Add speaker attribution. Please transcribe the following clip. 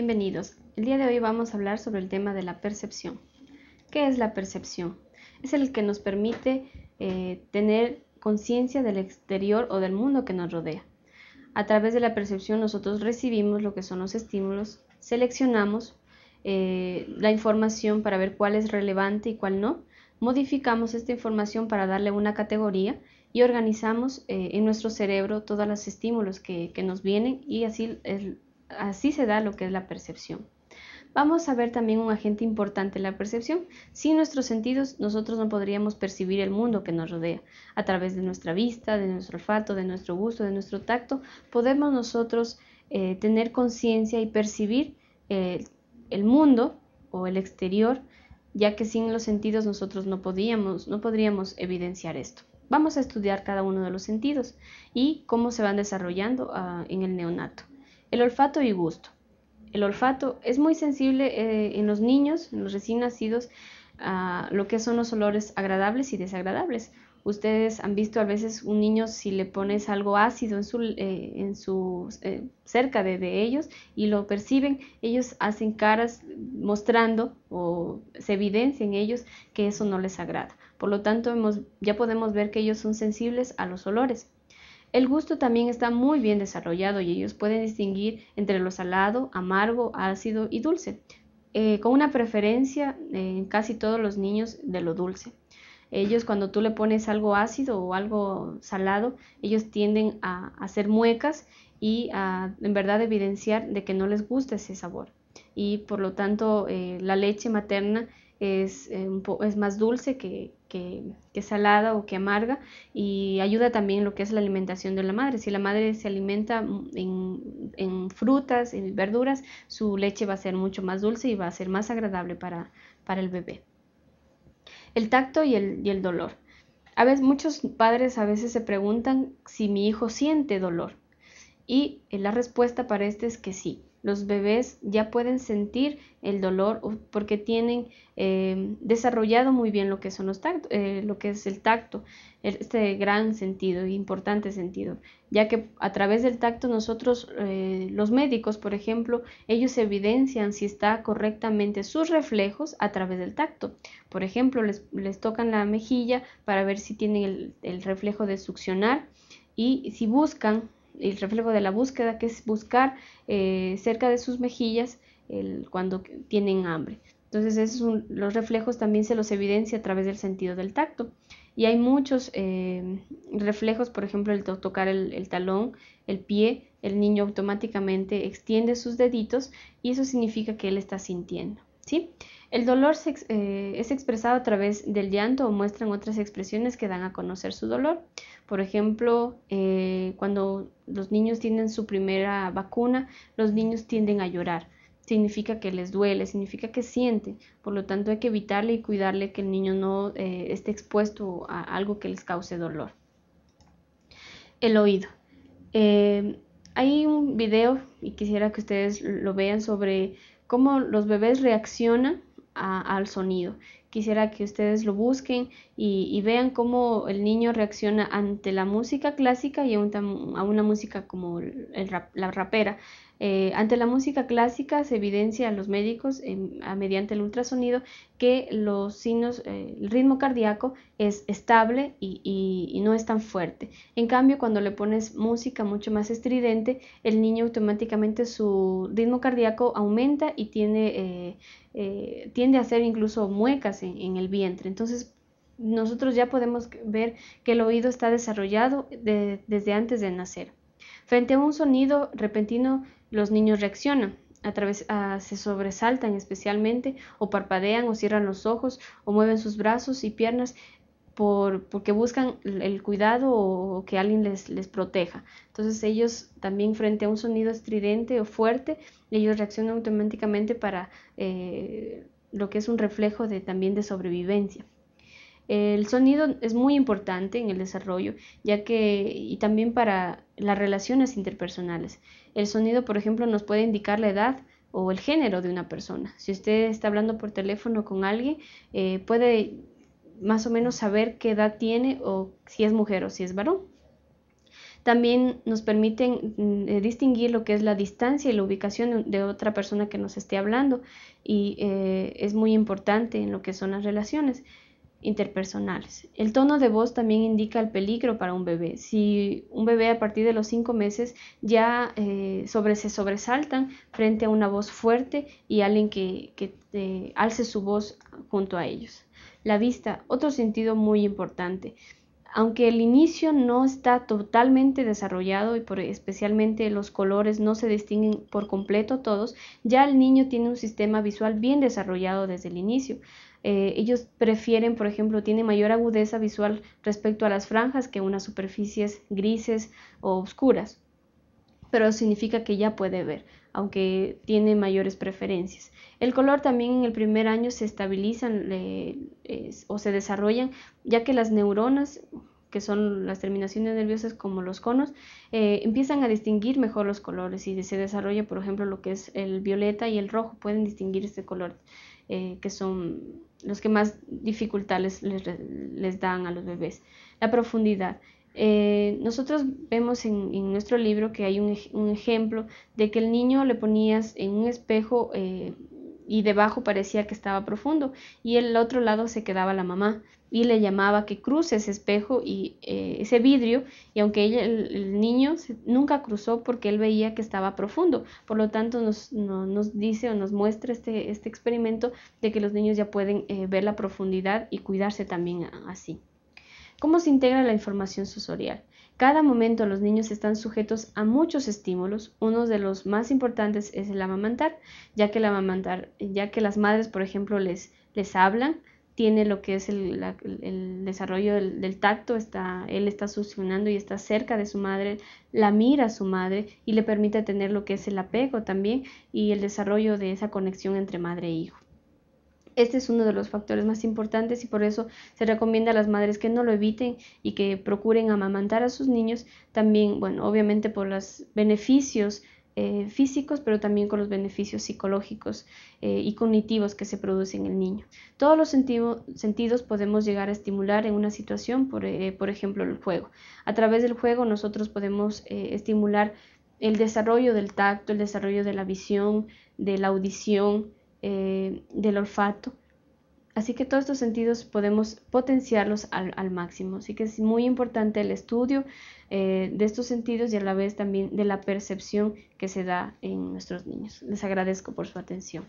Speaker 1: Bienvenidos. El día de hoy vamos a hablar sobre el tema de la percepción. ¿Qué es la percepción? Es el que nos permite eh, tener conciencia del exterior o del mundo que nos rodea. A través de la percepción nosotros recibimos lo que son los estímulos, seleccionamos eh, la información para ver cuál es relevante y cuál no, modificamos esta información para darle una categoría y organizamos eh, en nuestro cerebro todos los estímulos que, que nos vienen y así el, así se da lo que es la percepción. Vamos a ver también un agente importante, la percepción. Sin nuestros sentidos, nosotros no podríamos percibir el mundo que nos rodea. A través de nuestra vista, de nuestro olfato, de nuestro gusto, de nuestro tacto, podemos nosotros eh, tener conciencia y percibir eh, el mundo o el exterior, ya que sin los sentidos nosotros no, podíamos, no podríamos evidenciar esto. Vamos a estudiar cada uno de los sentidos y cómo se van desarrollando ah, en el neonato. El olfato y gusto. El olfato es muy sensible eh, en los niños, en los recién nacidos, a lo que son los olores agradables y desagradables. Ustedes han visto a veces un niño si le pones algo ácido en su, eh, eh, cerca de, ellos y lo perciben, ellos hacen caras mostrando o se evidencia en ellos que eso no les agrada. Por lo tanto, ya podemos ver que ellos son sensibles a los olores. El gusto también está muy bien desarrollado y ellos pueden distinguir entre lo salado, amargo, ácido y dulce, eh, con una preferencia en casi todos los niños de lo dulce. Ellos cuando tú le pones algo ácido o algo salado, ellos tienden a hacer muecas y a en verdad evidenciar de que no les gusta ese sabor. Y por lo tanto eh, la leche materna es eh, más dulce que, que, salada o que amarga y ayuda también lo que es la alimentación de la madre. Si la madre se alimenta en, frutas, y verduras, su leche va a ser mucho más dulce y va a ser más agradable para, el bebé. El tacto y el, y el dolor. A veces, muchos padres a veces se preguntan si mi hijo siente dolor. Y eh, la respuesta para este es que sí. Los bebés ya pueden sentir el dolor porque tienen eh, desarrollado muy bien lo que, son los eh, lo que es el tacto, este gran sentido, importante sentido, ya que a través del tacto nosotros, eh, los médicos, por ejemplo, ellos evidencian si está correctamente sus reflejos a través del tacto. Por ejemplo, les, tocan la mejilla para ver si tienen el reflejo de succionar y si buscan el reflejo de la búsqueda, que es buscar eh, cerca de sus mejillas cuando tienen hambre. Entonces, los reflejos también se los evidencia a través del sentido del tacto. Y hay muchos eh, reflejos, por ejemplo, el tocar el, talón, el pie, el niño automáticamente extiende sus deditos y eso significa que él está sintiendo. El dolor se, eh, es expresado a través del llanto o muestran otras expresiones que dan a conocer su dolor. Por ejemplo, eh, cuando los niños tienen su primera vacuna, los niños tienden a llorar. Significa que les duele, significa que siente Por lo tanto, hay que evitarle y cuidarle que el niño no eh, esté expuesto a algo que les cause dolor. El oído. hay un video y quisiera que ustedes lo vean sobre cómo los bebés reaccionan al sonido. Quisiera que ustedes lo busquen y, vean cómo el niño reacciona ante la música clásica y a, una música como la rapera. Eh, ante la música clásica se evidencia a los médicos mediante el ultrasonido que los signos, eh, el ritmo cardíaco es estable y, no es tan fuerte. En cambio, cuando le pones música mucho más estridente, el niño automáticamente su ritmo cardíaco aumenta y tiene, eh, tiende a hacer incluso muecas en, el vientre. Entonces, nosotros ya podemos ver que el oído está desarrollado desde antes de nacer. Frente a un sonido repentino, los niños reaccionan. Ah, se sobresaltan especialmente o parpadean o cierran los ojos o mueven sus brazos y piernas porque buscan el cuidado o que alguien les, proteja. Entonces ellos también frente a un sonido estridente o fuerte, ellos reaccionan automáticamente para eh, lo que es un reflejo de, también de sobrevivencia. El sonido es muy importante en el desarrollo, ya que y también para las relaciones interpersonales. El sonido, por ejemplo, nos puede indicar la edad o el género de una persona. Si usted está hablando por teléfono con alguien, eh, puede más o menos saber qué edad tiene o si es mujer o si es varón. También nos permiten mm, eh, distinguir lo que es la distancia y la ubicación de otra persona que nos esté hablando y eh, es muy importante en lo que son las relaciones interpersonales. El tono de voz también indica el peligro para un bebé. Si un bebé a partir de los cinco meses ya eh, se sobresaltan frente a una voz fuerte y alguien que, alce su voz junto a ellos. La vista, otro sentido muy importante aunque el inicio no está totalmente desarrollado y por, especialmente los colores no se distinguen por completo todos, ya el niño tiene un sistema visual bien desarrollado desde el inicio. Eh, ellos prefieren, por ejemplo, tiene mayor agudeza visual respecto a las franjas que unas superficies grises o oscuras, pero significa que ya puede ver aunque tiene mayores preferencias. El color también en el primer año se estabilizan o se desarrollan, ya que las neuronas, que son las terminaciones nerviosas como los conos, eh, empiezan a distinguir mejor los colores y se desarrolla, por ejemplo, lo que es el violeta y el rojo, pueden distinguir este color, eh, que son los que más dificultades les dan a los bebés. La profundidad. Eh, nosotros vemos en, nuestro libro que hay un, ejemplo de que el niño le ponías en un espejo eh, y debajo parecía que estaba profundo y el otro lado se quedaba la mamá y le llamaba que cruce ese espejo y eh, ese vidrio y aunque el, niño nunca cruzó porque él veía que estaba profundo por lo tanto nos, dice o nos muestra este, este, experimento de que los niños ya pueden ver la profundidad y cuidarse también así. ¿Cómo se integra la información sensorial? Cada momento los niños están sujetos a muchos estímulos. Uno de los más importantes es el amamantar, ya que, el amamantar, ya que las madres, por ejemplo, les, les hablan, tiene lo que es el, desarrollo del, tacto, está, él está succionando y está cerca de su madre, la mira a su madre y le permite tener lo que es el apego también y el desarrollo de esa conexión entre madre e hijo. Este es uno de los factores más importantes y por eso se recomienda a las madres que no lo eviten y que procuren amamantar a sus niños, también, bueno, obviamente por los beneficios eh, físicos, pero también con los beneficios psicológicos eh, y cognitivos que se producen en el niño. Todos los sentidos podemos llegar a estimular en una situación, por, eh, por, ejemplo, el juego. A través del juego nosotros podemos estimular el desarrollo del tacto, el desarrollo de la visión, de la audición, eh, del olfato. Así que todos estos sentidos podemos potenciarlos al, máximo. Así que es muy importante el estudio eh, de estos sentidos y a la vez también de la percepción que se da en nuestros niños. Les agradezco por su atención.